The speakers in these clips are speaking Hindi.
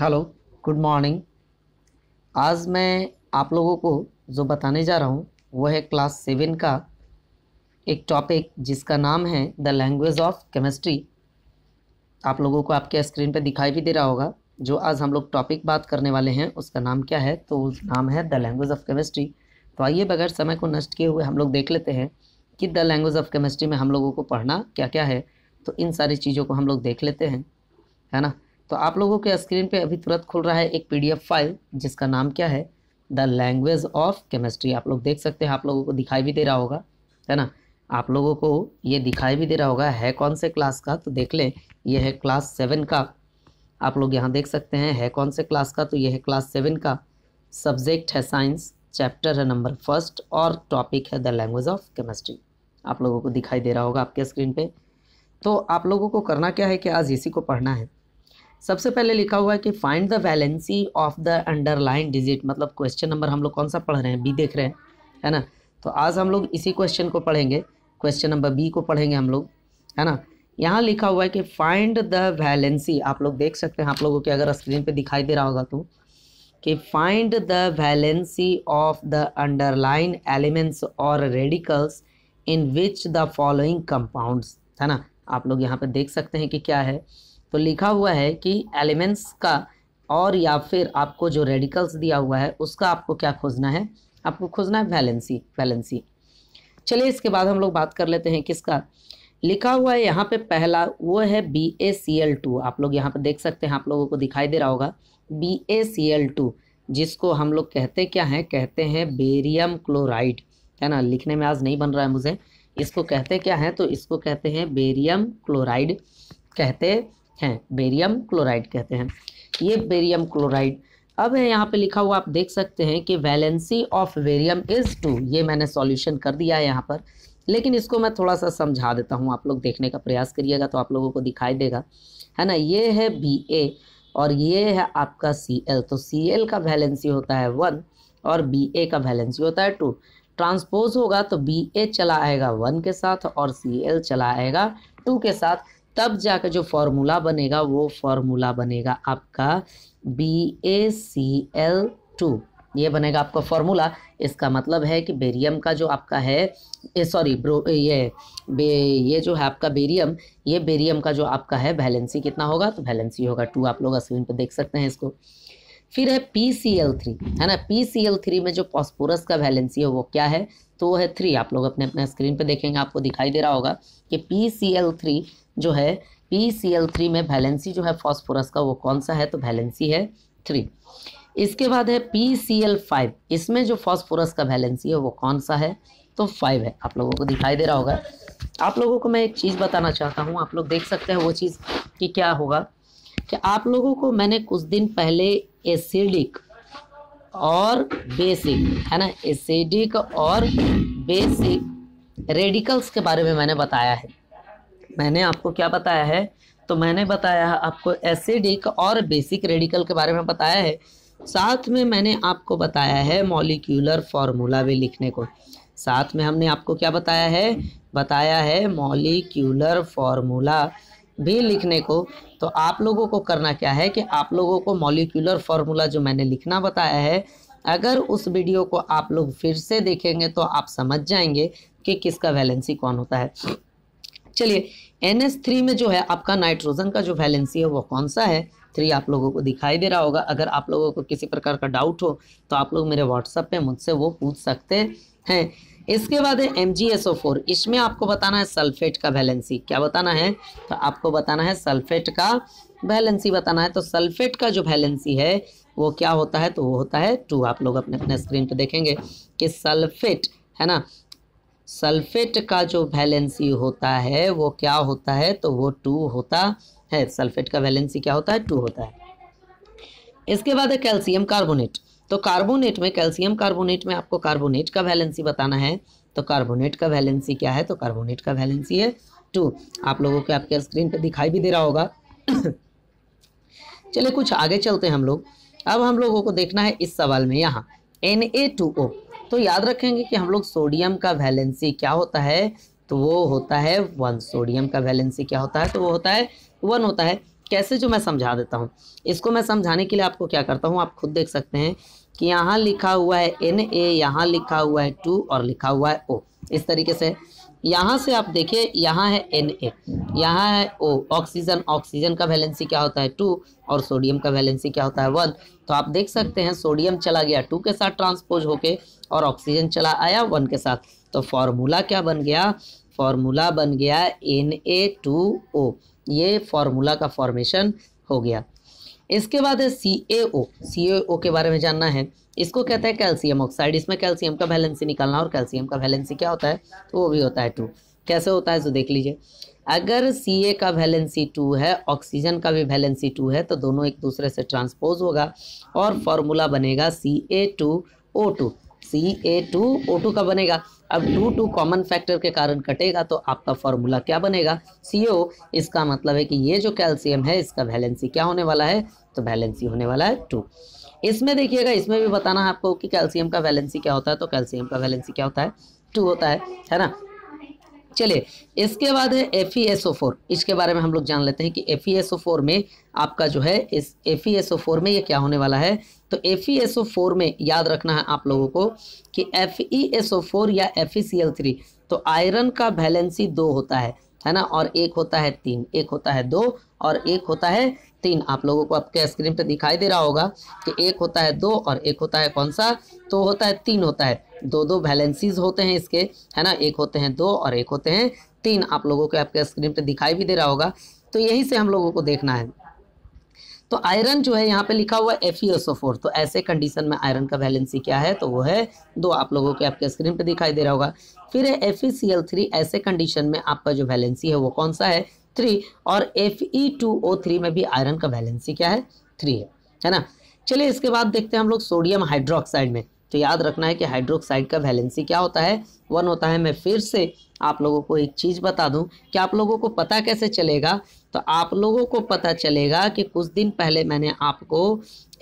हेलो गुड मॉर्निंग आज मैं आप लोगों को जो बताने जा रहा हूँ वह है क्लास सेवन का एक टॉपिक जिसका नाम है द लैंग्वेज ऑफ केमिस्ट्री आप लोगों को आपके स्क्रीन पर दिखाई भी दे रहा होगा जो आज हम लोग टॉपिक बात करने वाले हैं उसका नाम क्या है तो उस नाम है द लैंग्वेज ऑफ केमिस्ट्री तो आइए बगैर समय को नष्ट किए हुए हम लोग देख लेते हैं कि द लैंग्वेज ऑफ केमिस्ट्री में हम लोगों को पढ़ना क्या क्या है तो इन सारी चीज़ों को हम लोग देख लेते हैं है ना तो आप लोगों के स्क्रीन पे अभी तुरंत खुल रहा है एक पीडीएफ फाइल जिसका नाम क्या है द लैंग्वेज ऑफ केमिस्ट्री आप लोग देख सकते हैं आप लोगों को दिखाई भी दे रहा होगा है ना आप लोगों को ये दिखाई भी दे रहा होगा है कौन से क्लास का तो देख लें यह है क्लास सेवन का आप लोग यहाँ देख सकते हैं है कौन से क्लास का तो यह है क्लास सेवन का सब्जेक्ट है साइंस चैप्टर है नंबर फर्स्ट और टॉपिक है द लैंग्वेज ऑफ केमिस्ट्री आप लोगों को दिखाई दे रहा होगा आपके स्क्रीन पे तो आप लोगों को करना क्या है कि आज इसी को पढ़ना है सबसे पहले लिखा हुआ है कि find the valency of the underline digit मतलब क्वेश्चन नंबर हम लोग कौन सा पढ़ रहे हैं बी देख रहे हैं है ना तो आज हम लोग इसी क्वेश्चन को पढ़ेंगे क्वेश्चन नंबर बी को पढ़ेंगे हम लोग है ना यहाँ लिखा हुआ है कि फाइंड द वैलेंसी आप लोग देख सकते हैं आप लोगों के अगर स्क्रीन पे दिखाई दे रहा होगा तो कि find the valency of the underline elements और radicals in which the following compounds है ना आप लोग यहाँ पे देख सकते हैं कि क्या है तो लिखा हुआ है कि एलिमेंट्स का और या फिर आपको जो रेडिकल्स दिया हुआ है उसका आपको क्या खोजना है आपको खोजना है वैलेंसी वैलेंसी चलिए इसके बाद हम लोग बात कर लेते हैं किसका लिखा हुआ है यहाँ पे पहला वो है B A C L two आप लोग यहाँ पे देख सकते हैं आप लोगों को दिखाई दे रहा होगा B A C L two जिसको हम लोग कहते क्या हैं कहते हैं बेरियम क्लोराइड है ना लिखने में आज नहीं बन रहा है मुझे इसको कहते क्या हैं तो इसको कहते हैं बेरियम क्लोराइड कहते हैं बेरियम क्लोराइड कहते हैं ये बेरियम क्लोराइड अब है यहाँ पे लिखा हुआ आप देख सकते हैं कि valency of barium is two ये मैंने सॉल्यूशन कर दिया है यहाँ पर लेकिन इसको मैं थोड़ा सा समझा देता हूँ आप लोग देखने का प्रयास करिएगा तो आप लोगों को दिखाई देगा है ना ये है बी ए और ये है आपका सी एल तो सी एल का वैलेंसी होता है वन और बी ए का वैलेंसी होता है टू ट्रांसपोज होगा तो बी ए चला आएगा वन के साथ और सी एल चला आएगा टू के साथ तब जाकर जो फॉर्मूला बनेगा वो फॉर्मूला बनेगा आपका B A C L two ये बनेगा आपका फॉर्मूला इसका मतलब है कि बेरियम का जो आपका है सॉरी ब्रो ये बे, ये जो है आपका बेरियम ये बेरियम का जो आपका है बैलेंसी कितना होगा तो बैलेंसी होगा टू आप लोग स्क्रीन पर देख सकते हैं इसको फिर है पी सी एल थ्री है ना पी सी एल थ्री में जो पॉस्पोरस का वैलेंसी है वो क्या है तो वो है थ्री आप लोग अपने अपने स्क्रीन पर देखेंगे आपको दिखाई दे रहा होगा कि पी सी एल थ्री जो है पी सी एल थ्री में वैलेंसी जो है फॉस्फोरस का वो कौन सा है तो वैलेंसी है थ्री इसके बाद है पी सी एल फाइव इसमें जो फॉस्फोरस का वैलेंसी है वो कौन सा है तो फाइव है आप लोगों को दिखाई दे रहा होगा आप लोगों को मैं एक चीज़ बताना चाहता हूँ आप लोग देख सकते हैं वो चीज़ कि क्या होगा कि आप लोगों को मैंने कुछ दिन पहले एसिडिक और बेसिक है ना एसिडिक और बेसिक रेडिकल्स के बारे में मैंने बताया है मैंने आपको क्या बताया है तो मैंने बताया आपको एसिडिक और बेसिक रेडिकल के बारे में बताया है साथ में मैंने आपको बताया है मॉलिक्यूलर फार्मूला भी लिखने को साथ में हमने आपको क्या बताया है बताया है मॉलिक्यूलर फार्मूला भी लिखने को तो आप लोगों को करना क्या है कि आप लोगों को मॉलिक्यूलर फार्मूला जो मैंने लिखना बताया है अगर उस वीडियो को आप लोग फिर से देखेंगे तो आप समझ जाएंगे कि किसका वैलेंसी कौन होता है चलिए एन एस थ्री में जो है आपका नाइट्रोजन का जो वैलेंसी है वो कौन सा है थ्री आप लोगों को दिखाई दे रहा होगा अगर आप लोगों को किसी प्रकार का डाउट हो तो आप लोग मेरे व्हाट्सएप पे मुझसे वो पूछ सकते हैं इसके बाद है एम इसमें आपको बताना है सल्फेट का वैलेंसी क्या बताना है तो आपको बताना है सल्फेट का वैलेंसी बताना है तो सल्फेट का जो वैलेंसी है वो क्या होता है तो वो होता है टू आप लोग अपने अपने स्क्रीन पर देखेंगे कि सल्फेट है ना सल्फेट का जो वैलेंसी होता है वो क्या होता है तो वो टू होता है सल्फेट का वैलेंसी क्या होता है टू होता है इसके बाद है कैल्शियम कार्बोनेट तो कार्बोनेट में कैल्शियम कार्बोनेट में आपको कार्बोनेट का वैलेंसी बताना है तो कार्बोनेट का वैलेंसी क्या है तो कार्बोनेट का वैलेंसी है टू आप लोगों के आपके स्क्रीन पर दिखाई भी दे रहा होगा चले कुछ आगे चलते हैं हम लोग अब हम लोगों को देखना है इस सवाल में यहाँ एन ए टू ओ तो याद रखेंगे कि हम लोग सोडियम का वैलेंसी क्या होता है तो वो होता है वन सोडियम का वैलेंसी क्या होता है तो वो होता है वन होता है कैसे जो मैं समझा देता हूँ इसको मैं समझाने के लिए आपको क्या करता हूँ आप खुद देख सकते हैं कि यहाँ लिखा हुआ है एन ए यहाँ लिखा हुआ है टू और लिखा हुआ है ओ इस तरीके से यहाँ से आप देखिए यहाँ है एन ए यहाँ है ओ ऑक्सीजन ऑक्सीजन का वैलेंसी क्या होता है टू और सोडियम का वैलेंसी क्या होता है वन तो आप देख सकते हैं सोडियम चला गया टू के साथ ट्रांसपोज होके और ऑक्सीजन चला आया वन के साथ तो फॉर्मूला क्या बन गया फॉर्मूला बन गया एन ए टू ओ ये फॉर्मूला का फॉर्मेशन हो गया इसके बाद है सी ए ओ सी ए ओ के बारे में जानना है इसको कहते हैं कैल्शियम ऑक्साइड इसमें कैल्शियम का वैलेंसी निकालना और कैल्शियम का वैलेंसी क्या होता है तो वो भी होता है टू कैसे होता है तो देख लीजिए अगर सी ए का वैलेंसी टू है ऑक्सीजन का भी वैलेंसी टू है तो दोनों एक दूसरे से ट्रांसपोज होगा और फॉर्मूला बनेगा C A two O two C A two O two का बनेगा अब टू टू कॉमन फैक्टर के कारण कटेगा तो आपका फॉर्मूला क्या बनेगा सी इसका मतलब है कि ये जो कैल्शियम है इसका वैलेंसी क्या होने वाला है तो वैलेंसी होने वाला है टू इसमें देखिएगा इसमें भी बताना है आपको कि कैल्शियम का वैलेंसी क्या होता है तो कैल्शियम का वैलेंसी क्या होता है टू होता है है ना चलिए इसके बाद है F E S O four इसके बारे में हम लोग जान लेते हैं कि F E S O four में आपका जो है इस F E S O four में ये क्या होने वाला है तो F E S O four में याद रखना है आप लोगों को कि F E S O four या F E C L three तो आयरन का बैलेंसी दो होता है है ना और एक होता है तीन एक होता है दो और एक होता है तीन आप लोगों को आपके स्क्रीन पे दिखाई दे रहा होगा कि एक होता है दो और एक होता है कौन सा तो होता है तीन होता है दो दो बैलेंसीज होते हैं इसके है ना एक होते हैं दो और एक होते हैं तीन आप लोगों को आपके स्क्रीन पे दिखाई भी दे रहा होगा तो यही से हम लोगों को देखना है तो आयरन जो है यहाँ पे लिखा हुआ है फोर e तो ऐसे कंडीशन में आयरन का वैलेंसी क्या है तो वो है दो आप लोगों के आपके स्क्रीन पे दिखाई दे रहा होगा फिर है एफ थ्री e ऐसे कंडीशन में आपका जो वैलेंसी है वो कौन सा है थ्री और F E two O three में भी आयरन का वैलेंसी क्या है थ्री है है ना चलिए इसके बाद देखते हैं हम लोग सोडियम हाइड्रोक्साइड में तो याद रखना है कि हाइड्रोक्साइड का वैलेंसी क्या होता है वन होता है मैं फिर से आप लोगों को एक चीज़ बता दूं कि आप लोगों को पता कैसे चलेगा तो आप लोगों को पता चलेगा कि कुछ दिन पहले मैंने आपको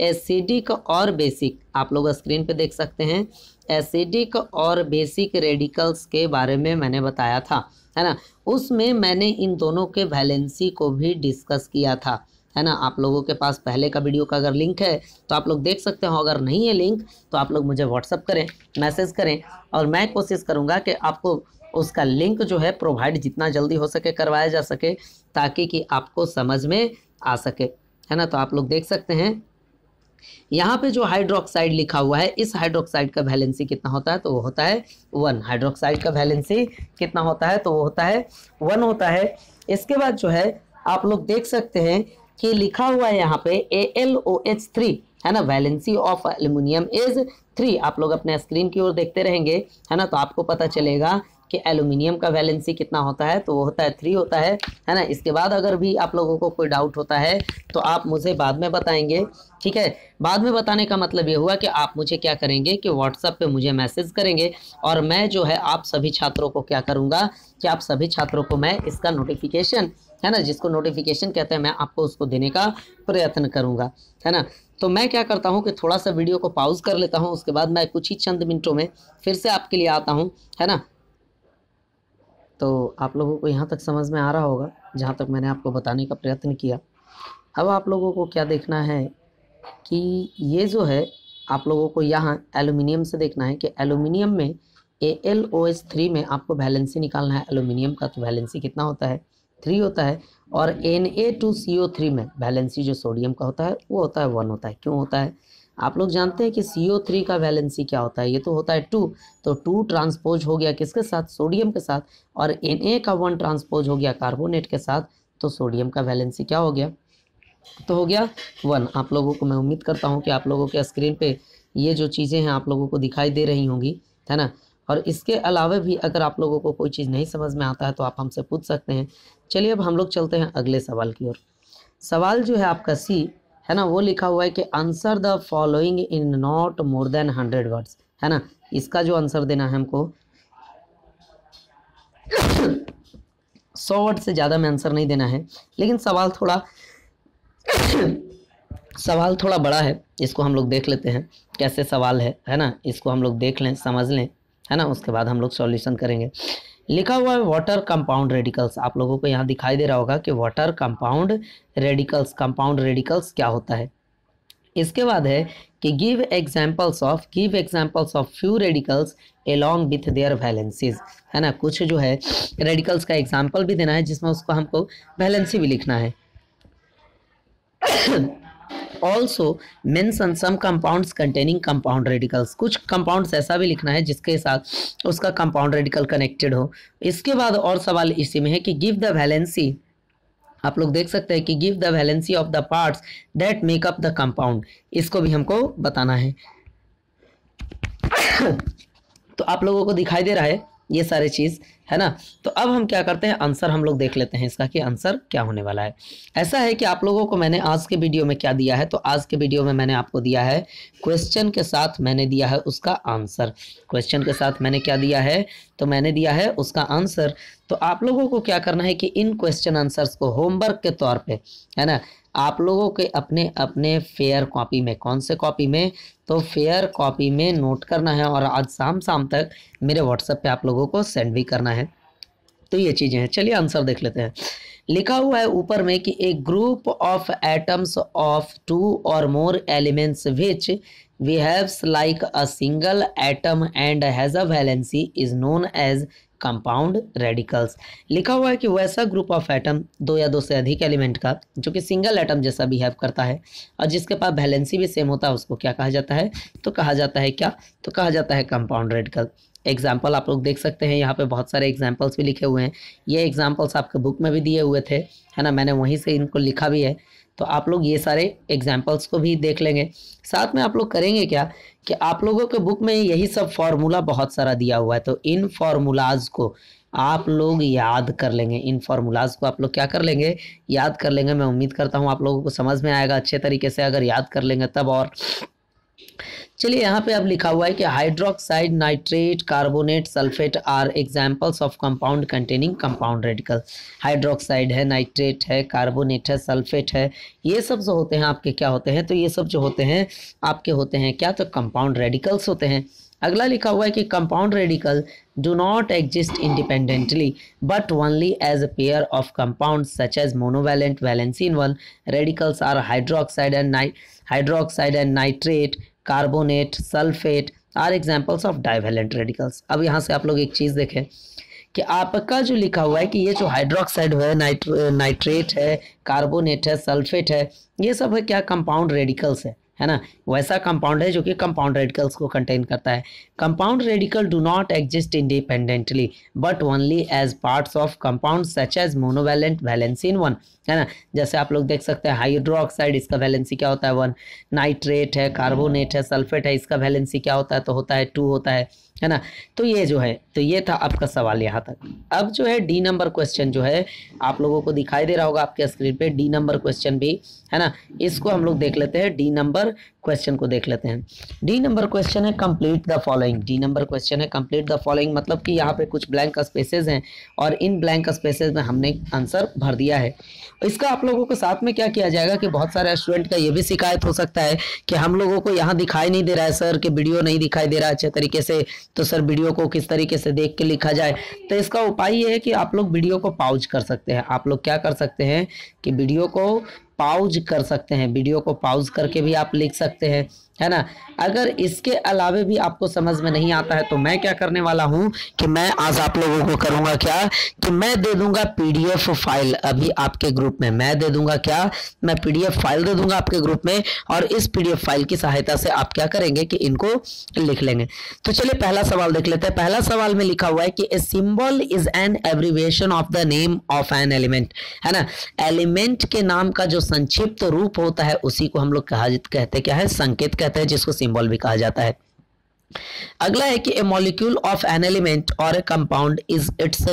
एसिडिक और बेसिक आप लोग स्क्रीन पे देख सकते हैं एसिडिक और बेसिक रेडिकल्स के बारे में मैंने बताया था है ना उसमें मैंने इन दोनों के वैलेंसी को भी डिस्कस किया था है ना आप लोगों के पास पहले का वीडियो का अगर लिंक है तो आप लोग देख सकते हो अगर नहीं है लिंक तो आप लोग मुझे व्हाट्सअप करें मैसेज करें और मैं कोशिश करूँगा कि आपको उसका लिंक जो है प्रोवाइड जितना जल्दी हो सके करवाया जा सके ताकि कि आपको समझ में आ सके है ना तो आप लोग देख सकते हैं यहाँ पे जो हाइड्रोक्साइड लिखा हुआ है इस हाइड्रोक्साइड का वैलेंसी कितना होता है तो वो होता है वन हाइड्रोक्साइड का वैलेंसी कितना होता है तो वो होता है वन होता है इसके बाद जो है आप लोग देख सकते हैं कि लिखा हुआ है यहाँ पे A L O H three है ना valency of aluminium is three आप लोग अपने स्क्रीन की ओर देखते रहेंगे है ना तो आपको पता चलेगा कि एल्यूमिनियम का वैलेंसी कितना होता है तो वो होता है थ्री होता है है ना इसके बाद अगर भी आप लोगों को कोई डाउट होता है तो आप मुझे बाद में बताएंगे ठीक है बाद में बताने का मतलब ये हुआ कि आप मुझे क्या करेंगे कि व्हाट्सएप पे मुझे मैसेज करेंगे और मैं जो है आप सभी छात्रों को क्या करूँगा कि आप सभी छात्रों को मैं इसका नोटिफिकेशन है ना जिसको नोटिफिकेशन कहते हैं मैं आपको उसको देने का प्रयत्न करूँगा है ना तो मैं क्या करता हूँ कि थोड़ा सा वीडियो को पाउज कर लेता हूँ उसके बाद मैं कुछ ही चंद मिनटों में फिर से आपके लिए आता हूँ है ना तो आप लोगों को यहाँ तक समझ में आ रहा होगा जहाँ तक मैंने आपको बताने का प्रयत्न किया अब आप लोगों को क्या देखना है कि ये जो है आप लोगों को यहाँ एलुमिनियम से देखना है कि एलुमिनियम में A L O S three में आपको वैलेंसी निकालना है एलुमिनियम का तो वैलेंसी कितना होता है थ्री होता है और N A two C O three में वैलेंसी जो सोडियम का होता है वो होता है वन होता है क्यों होता है आप लोग जानते हैं कि सी ओ थ्री का वैलेंसी क्या होता है ये तो होता है टू तो टू ट्रांसपोज हो गया किसके साथ सोडियम के साथ और एन ए का वन ट्रांसपोज हो गया कार्बोनेट के साथ तो सोडियम का वैलेंसी क्या हो गया तो हो गया वन आप लोगों को मैं उम्मीद करता हूँ कि आप लोगों के स्क्रीन पे ये जो चीज़ें हैं आप लोगों को दिखाई दे रही होंगी है ना और इसके अलावा भी अगर आप लोगों को कोई चीज़ नहीं समझ में आता है तो आप हमसे पूछ सकते हैं चलिए अब हम लोग चलते हैं अगले सवाल की ओर सवाल जो है आपका सी है ना वो लिखा हुआ है कि answer the following in not more than hundred words है ना इसका जो आंसर देना है हमको सौ वर्ड से ज़्यादा में आंसर नहीं देना है लेकिन सवाल थोड़ा सवाल थोड़ा बड़ा है इसको हम लोग देख लेते हैं कैसे सवाल है है ना इसको हम लोग देख लें समझ लें है ना उसके बाद हम लोग सॉल्यूशन करेंगे लिखा हुआ है वाटर कंपाउंड रेडिकल्स आप लोगों को यहाँ दिखाई दे रहा होगा कि water compound radicals compound radicals क्या होता है इसके बाद है कि give examples of give examples of few radicals along with their valencies है ना कुछ जो है रेडिकल्स का एग्जाम्पल भी देना है जिसमें उसको हमको वैलेंसी भी लिखना है also mention some compound containing compound radicals कुछ कंपाउंड ऐसा भी लिखना है जिसके साथ उसका कंपाउंड रेडिकल कनेक्टेड हो इसके बाद और सवाल इसी में है कि गिव द वैलेंसी आप लोग देख सकते हैं कि give the valency of the part that make up the compound इसको भी हमको बताना है तो आप लोगों को दिखाई दे रहा है ये सारे चीज़ है ना तो अब हम क्या करते हैं आंसर हम लोग देख लेते हैं इसका कि आंसर क्या होने वाला है ऐसा है कि आप लोगों को मैंने आज के वीडियो में क्या दिया है तो आज के वीडियो में मैंने आपको दिया है क्वेश्चन के साथ मैंने दिया है उसका आंसर क्वेश्चन के साथ मैंने क्या दिया है तो मैंने दिया है उसका आंसर तो आप लोगों को क्या करना है कि इन क्वेश्चन आंसर्स को होमवर्क के तौर पर है ना आप लोगों के अपने अपने फेयर कॉपी में कौन से कॉपी में तो फेयर कॉपी में नोट करना है और आज शाम शाम तक मेरे व्हाट्सएप पे आप लोगों को सेंड भी करना है तो ये चीज़ें हैं चलिए आंसर देख लेते हैं लिखा हुआ है ऊपर में कि a group of atoms of two और more elements which behaves like a single atom and has a valency is known as compound radicals लिखा हुआ है कि वैसा ग्रुप ऑफ एटम दो या दो से अधिक एलिमेंट का जो कि सिंगल एटम जैसा बिहेव करता है और जिसके पास बैलेंसी भी सेम होता है उसको क्या कहा जाता है तो कहा जाता है क्या तो कहा जाता है कंपाउंड रेडिकल एग्जाम्पल आप लोग देख सकते हैं यहाँ पे बहुत सारे एग्जाम्पल्स भी लिखे हुए हैं ये एग्जाम्पल्स आपके बुक में भी दिए हुए थे है ना मैंने वहीं से इनको लिखा भी है तो आप लोग ये सारे एग्जाम्पल्स को भी देख लेंगे साथ में आप लोग करेंगे क्या कि आप लोगों के बुक में यही सब फार्मूला बहुत सारा दिया हुआ है तो इन फार्मूलाज को आप लोग याद कर लेंगे इन फार्मूलाज को आप लोग क्या कर लेंगे याद कर लेंगे मैं उम्मीद करता हूँ आप लोगों को समझ में आएगा अच्छे तरीके से अगर याद कर लेंगे तब और चलिए यहाँ पे अब लिखा हुआ है कि hydroxide nitrate carbonate sulphate are examples of compound containing compound radical hydroxide है नाइट्रेट है कार्बोनेट है सल्फेट है ये सब जो होते हैं आपके क्या होते हैं तो ये सब जो होते हैं आपके होते हैं क्या तो कंपाउंड रेडिकल्स होते हैं अगला लिखा हुआ है कि compound radical do not exist independently but only as a pair of compound such as monovalent valency one radicals are hydroxide and hydroxide and nitrate carbonate sulphate are examples of divalent radicals अब यहाँ से आप लोग एक चीज़ देखें कि आपका जो लिखा हुआ है कि ये जो हाइड्रोक्साइड है नाइट्रेट है कार्बोनेट है सल्फेट है ये सब है क्या कंपाउंड रेडिकल्स है है ना वैसा कंपाउंड है जो कि कंपाउंड रेडिकल्स को कंटेन करता है compound radical do not exist independently but only as parts of compound such as monovalent valency one है ना जैसे आप लोग देख सकते हैं हाइड्रोक्साइड इसका वैलेंसी क्या होता है वन नाइट्रेट है कार्बोनेट है सल्फेट है इसका वैलेंसी क्या होता है तो होता है टू होता है है ना तो ये जो है तो ये था आपका सवाल यहाँ तक अब जो है डी नंबर क्वेश्चन जो है आप लोगों को दिखाई दे रहा होगा आपके स्क्रीन पे डी नंबर क्वेश्चन भी है ना इसको हम लोग देख लेते हैं डी नंबर क्वेश्चन को देख लेते हैं डी नंबर क्वेश्चन है complete the following D number question है कंप्लीट द फॉलोइंग मतलब कि यहाँ पे कुछ ब्लैंक स्पेसेज हैं और इन ब्लैंक स्पेसेज में हमने आंसर भर दिया है इसका आप लोगों के साथ में क्या किया जाएगा कि बहुत सारे स्टूडेंट का ये भी शिकायत हो सकता है कि हम लोगों को यहाँ दिखाई नहीं दे रहा है सर कि वीडियो नहीं दिखाई दे रहा अच्छे तरीके से तो सर वीडियो को किस तरीके से देख के लिखा जाए तो इसका उपाय ये है कि आप लोग वीडियो को पाउज कर सकते हैं आप लोग क्या कर सकते हैं कि वीडियो को पाउज कर सकते हैं वीडियो को पाउज करके भी आप लिख सकते हैं है ना अगर इसके अलावे भी आपको समझ में नहीं आता है तो मैं क्या करने वाला हूँ कि मैं आज आप लोगों को करूँगा क्या कि मैं दे दूंगा पीडीएफ फाइल अभी आपके ग्रुप में मैं दे दूंगा क्या मैं पीडीएफ फाइल दे दूंगा आपके ग्रुप में और इस पीडीएफ फाइल की सहायता से आप क्या करेंगे कि इनको लिख लेंगे तो चलिए पहला सवाल देख लेते हैं पहला सवाल में लिखा हुआ है कि a symbol is an abbreviation of the name of an element है ना एलिमेंट के नाम का जो संक्षिप्त रूप होता है उसी को हम लोग कहा कहते क्या है संकेत कहते हैं जिसको सिंबल भी कहा जाता है अगला है कि a molecule of an element और a compound is its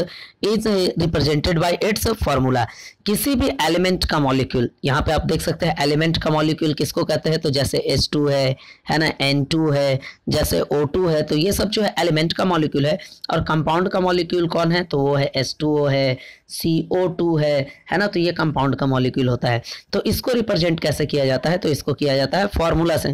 is represented by its formula किसी भी एलिमेंट का मॉलिक्यूल यहाँ पे आप देख सकते हैं एलिमेंट का मॉलिक्यूल किसको कहते हैं तो जैसे H2 है है ना N2 है जैसे O2 है तो ये सब जो है एलिमेंट का मॉलिक्यूल है और कंपाउंड का मॉलिक्यूल कौन है तो वो है H2O है CO2 है है ना तो ये कंपाउंड का मॉलिक्यूल होता है तो इसको रिप्रेजेंट कैसे किया जाता है तो इसको किया जाता है फॉर्मूला से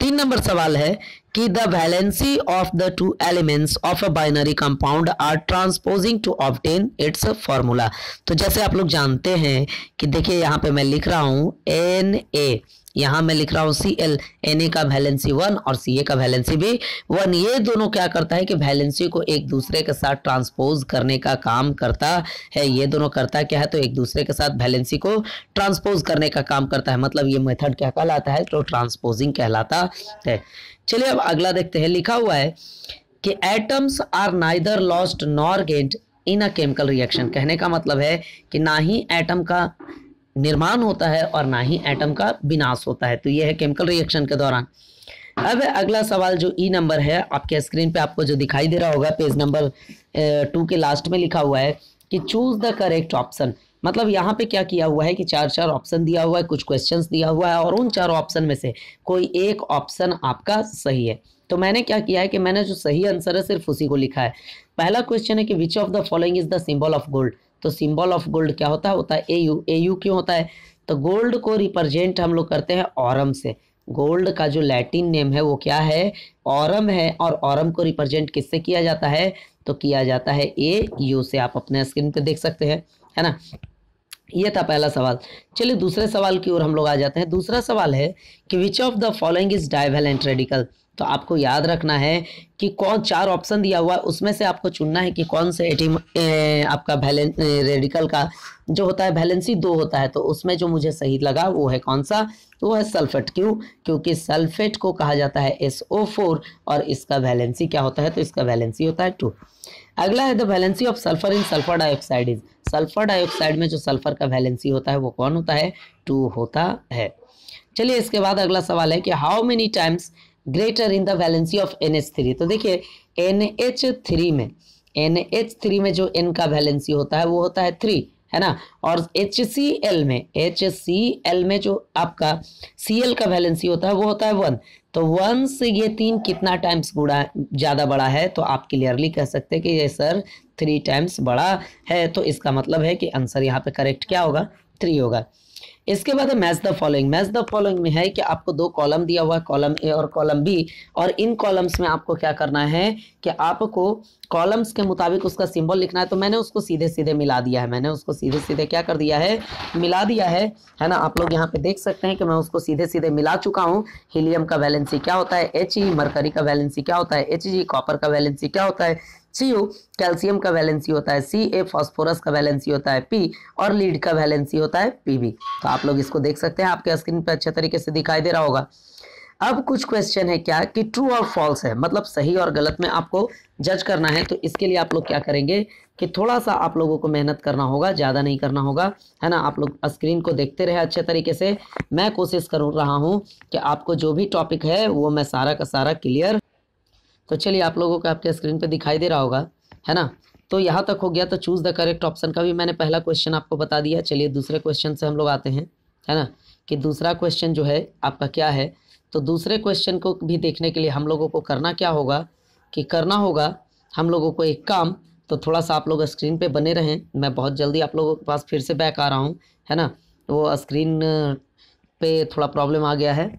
तीन नंबर सवाल है कि the valency of the two elements of a binary compound are transposing to obtain its formula तो जैसे आप लोग जानते हैं कि देखिए यहाँ पे मैं लिख रहा हूँ एन ए यहां मैं लिख रहा हूं सी एल एन ए का वैलेंसी वन और सी ए का वैलेंसी भी वन ये दोनों क्या करता है कि वैलेंसी को एक दूसरे के साथ ट्रांसपोज करने का काम करता है ये दोनों करता क्या है तो एक दूसरे के साथ वैलेंसी को ट्रांसपोज करने का काम करता है मतलब ये मेथड क्या कहलाता है तो ट्रांसपोजिंग कहलाता है चलिए अब अगला देखते हैं लिखा हुआ है कि atoms are neither lost nor gained in a chemical reaction कहने का मतलब है कि ना ही एटम का निर्माण होता है और ना ही एटम का विनाश होता है तो यह है केमिकल रिएक्शन के दौरान अब अगला सवाल जो ई e नंबर है आपके स्क्रीन पे आपको जो दिखाई दे रहा होगा पेज नंबर टू के लास्ट में लिखा हुआ है कि चूज द करेक्ट ऑप्शन मतलब यहाँ पे क्या किया हुआ है कि चार चार ऑप्शन दिया हुआ है कुछ क्वेश्चंस दिया हुआ है और उन चार ऑप्शन में से कोई एक ऑप्शन आपका सही है तो मैंने क्या किया है कि मैंने जो सही आंसर है सिर्फ उसी को लिखा है पहला क्वेश्चन है कि which of the following is the symbol of gold तो सिंबल ऑफ गोल्ड क्या होता है होता है एयू एयू ए यू क्यों होता है तो गोल्ड को रिप्रेजेंट हम लोग करते हैं औरम से गोल्ड का जो लैटिन नेम है वो क्या है औरम है और औरम को रिप्रेजेंट किससे किया जाता है तो किया जाता है ए यू से आप अपने स्क्रीन पे देख सकते हैं है ना ये था पहला सवाल चलिए दूसरे सवाल की ओर हम लोग आ जाते हैं दूसरा सवाल है कि which of the following is divalent radical तो आपको याद रखना है कि कौन चार ऑप्शन दिया हुआ है उसमें से आपको चुनना है कि कौन से एटीम आपका वैलें रेडिकल का जो होता है वैलेंसी दो होता है तो उसमें जो मुझे सही लगा वो है कौन सा तो वो है सल्फेट क्यों क्योंकि सल्फेट को कहा जाता है एस ओ फोर और इसका वैलेंसी क्या होता है तो इसका वैलेंसी होता है टू अगला है the valency of sulphur in sulphur dioxide is sulphur dioxide में जो सल्फर का वैलेंसी होता है वो कौन होता है टू होता है चलिए इसके बाद अगला सवाल है कि how many times greater in the valency of N H three तो देखिए एन एच थ्री में एन एच थ्री में जो एन का वैलेंसी होता है वो होता है थ्री है ना और एच सी एल में एच सी एल में जो आपका सी एल का वैलेंसी होता है वो होता है वन तो वन से ये तीन कितना टाइम्स गुड़ा ज़्यादा बड़ा है तो आप क्लियरली कह सकते हैं कि ये सर थ्री टाइम्स बड़ा है तो इसका मतलब है कि आंसर यहाँ पे करेक्ट क्या होगा थ्री होगा इसके बाद match the following match the following में है कि आपको दो कॉलम दिया हुआ है कॉलम ए और कॉलम बी और इन कॉलम्स में आपको क्या करना है कि आपको कॉलम्स के मुताबिक उसका सिंबल लिखना है तो मैंने उसको सीधे सीधे मिला दिया है मैंने उसको सीधे सीधे क्या कर दिया है मिला दिया है है ना आप लोग यहाँ पे देख सकते हैं कि मैं उसको सीधे सीधे मिला चुका हूँ हीलियम का वैलेंसी क्या होता है एच ई मरकरी का वैलेंसी क्या होता है एच जी कॉपर का वैलेंसी क्या होता है सी कैल्शियम का वैलेंसी होता है सी ए फॉस्फोरस का वैलेंसी होता है पी और लीड का वैलेंसी होता है पी बी तो आप लोग इसको देख सकते हैं आपके स्क्रीन पर अच्छे तरीके से दिखाई दे रहा होगा अब कुछ क्वेश्चन है क्या कि ट्रू और फॉल्स है मतलब सही और गलत में आपको जज करना है तो इसके लिए आप लोग क्या करेंगे कि थोड़ा सा आप लोगों को मेहनत करना होगा ज़्यादा नहीं करना होगा है ना आप लोग स्क्रीन को देखते रहे अच्छे तरीके से मैं कोशिश कर रहा हूँ कि आपको जो भी टॉपिक है वो मैं सारा का सारा क्लियर तो चलिए आप लोगों को आपके स्क्रीन पर दिखाई दे रहा होगा है ना तो यहाँ तक हो गया तो चूज़ द करेक्ट ऑप्शन का भी मैंने पहला क्वेश्चन आपको बता दिया चलिए दूसरे क्वेश्चन से हम लोग आते हैं है ना कि दूसरा क्वेश्चन जो है आपका क्या है तो दूसरे क्वेश्चन को भी देखने के लिए हम लोगों को करना क्या होगा कि करना होगा हम लोगों को एक काम तो थोड़ा सा आप लोग स्क्रीन पे बने रहें मैं बहुत जल्दी आप लोगों के पास फिर से बैक आ रहा हूँ है ना वो स्क्रीन पे थोड़ा प्रॉब्लम आ गया है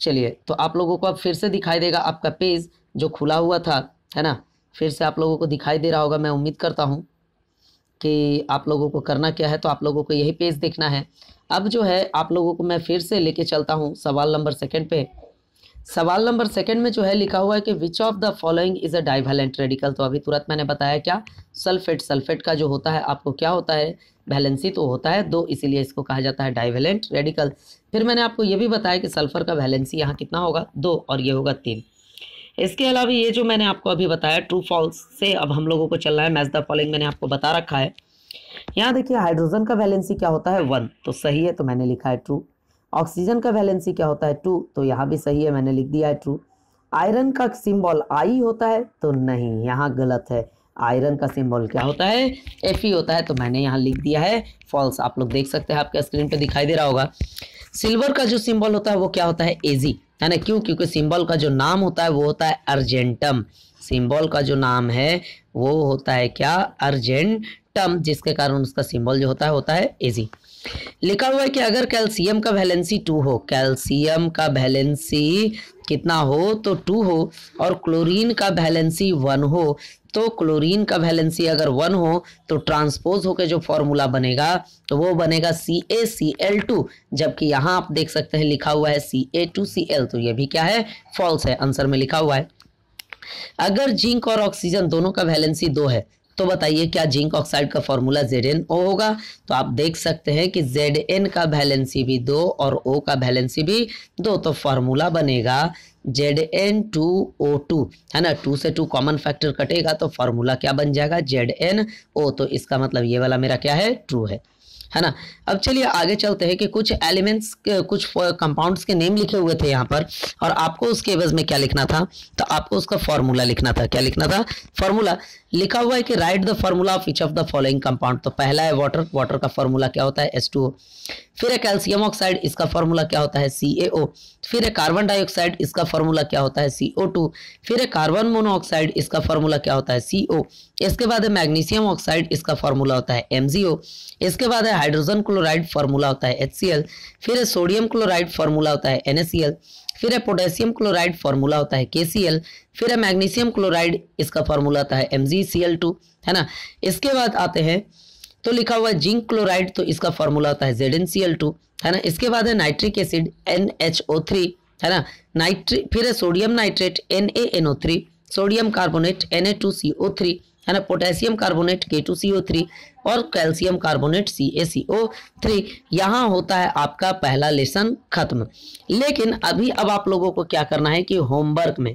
चलिए तो आप लोगों को अब फिर से दिखाई देगा आपका पेज जो खुला हुआ था है ना फिर से आप लोगों को दिखाई दे रहा होगा मैं उम्मीद करता हूँ कि आप लोगों को करना क्या है तो आप लोगों को यही पेज देखना है अब जो है आप लोगों को मैं फिर से लेके चलता हूँ सवाल नंबर सेकंड पे सवाल नंबर सेकंड में जो है लिखा हुआ है कि which of the following is a divalent radical तो अभी तुरंत मैंने बताया क्या सल्फेट सल्फेट का जो होता है आपको क्या होता है वैलेंसी तो होता है दो इसीलिए इसको कहा जाता है डाइवेलेंट रेडिकल फिर मैंने आपको ये भी बताया कि सल्फर का वैलेंसी यहाँ कितना होगा दो और ये होगा तीन इसके अलावा ये जो मैंने आपको अभी बताया ट्रू फॉल्स से अब हम लोगों को चल रहा है मैच द फॉलोइंग मैंने आपको बता रखा है यहाँ देखिए हाइड्रोजन का वैलेंसी क्या होता है वन तो सही है तो मैंने लिखा है ट्रू ऑक्सीजन का वैलेंसी क्या होता है टू तो यहाँ भी सही है मैंने लिख दिया है ट्रू आयरन का सिंबल आई होता है तो नहीं यहाँ गलत है आयरन का सिंबल क्या होता है एफ होता है तो मैंने यहाँ लिख दिया है फॉल्स आप लोग देख सकते हैं आपके स्क्रीन पे दिखाई दे रहा होगा सिल्वर का जो सिंबल होता है वो क्या होता है एजी है ना क्यों क्योंकि सिंबल का जो नाम होता है वो होता है अर्जेंटम सिंबल का जो नाम है वो होता है क्या अर्जेंटम जिसके कारण उसका सिंबल जो होता है होता है एजी लिखा हुआ है कि अगर कैल्सियम का वैलेंसी टू हो कैल्सियम का वैलेंसी कितना हो तो टू हो और क्लोरीन का वैलेंसी वन हो दोस्तों क्लोरीन का वैलेंसी अगर वन हो तो ट्रांसपोज होकर जो फॉर्मूला बनेगा तो वो बनेगा C A C L to जबकि यहाँ आप देख सकते हैं लिखा हुआ है सी ए टू सी एल तो ये भी क्या है फॉल्स है आंसर में लिखा हुआ है अगर जिंक और ऑक्सीजन दोनों का वैलेंसी दो है तो बताइए क्या जिंक ऑक्साइड का फॉर्मूला जेड एन ओ होगा तो आप देख सकते हैं कि जेड एन का वैलेंसी भी दो और ओ का वैलेंसी भी दो तो फॉर्मूला बनेगा Z N two O two है ना टू से टू कॉमन फैक्टर कटेगा तो फॉर्मूला क्या बन जाएगा जेड एन ओ तो इसका मतलब ये वाला मेरा क्या है ट्रू है है ना अब चलिए आगे चलते हैं कि कुछ एलिमेंट्स कुछ कंपाउंड्स के नेम लिखे हुए थे यहाँ पर और आपको उसके एवज में क्या लिखना था तो आपको उसका फॉर्मूला लिखना था क्या लिखना था फॉर्मूला लिखा हुआ है कि write the formula of each of the following compound तो पहला है वाटर वाटर का फॉर्मूला क्या होता है एस टू ओ फिर है कैल्सियम ऑक्साइड इसका फॉर्मूला क्या होता है सी ए ओ फिर है कार्बन डाइऑक्साइड इसका फॉर्मूला क्या होता है सी ओ टू फिर है कार्बन मोनोऑक्साइड इसका फॉर्मूला क्या होता है सी ओ इसके बाद है मैग्नीशियम ऑक्साइड इसका फॉर्मूला होता है एम जी ओ इसके बाद है हाइड्रोजन क्लोराइड फॉर्मूला होता है एच सी एल फिर है सोडियम क्लोराइड फॉर्मूला होता है एन एस सी एल फिर है पोटेशियम क्लोराइड फॉर्मूला होता है के फिर है मैग्नीशियम क्लोराइड इसका फॉर्मूला आता है एम है ना इसके बाद आते हैं तो लिखा हुआ जिंक क्लोराइड तो इसका फॉर्मूला होता है जेड है ना इसके बाद है नाइट्रिक एसिड एन है ना नाइट्री फिर है sodium nitrate and sodium carbonate and है ना potassium carbonate K two C O three और calcium carbonate C A C O three यहाँ होता है आपका पहला लेसन खत्म लेकिन अभी अब आप लोगों को क्या करना है कि होमवर्क में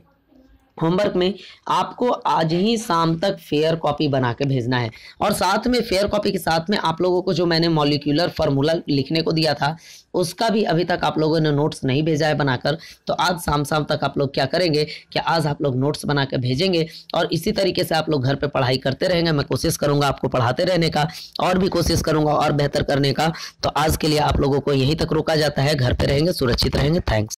होमवर्क में आपको आज ही शाम तक फेयर कॉपी बना के भेजना है और साथ में फेयर कॉपी के साथ में आप लोगों को जो मैंने मॉलिक्यूलर फार्मूला लिखने को दिया था उसका भी अभी तक आप लोगों ने नोट्स नहीं भेजा है बनाकर तो आज शाम शाम तक आप लोग क्या करेंगे कि आज आप लोग नोट्स बना के भेजेंगे और इसी तरीके से आप लोग घर पर पढ़ाई करते रहेंगे मैं कोशिश करूँगा आपको पढ़ाते रहने का और भी कोशिश करूँगा और बेहतर करने का तो आज के लिए आप लोगों को यहीं तक रोका जाता है घर पर रहेंगे सुरक्षित रहेंगे थैंक्स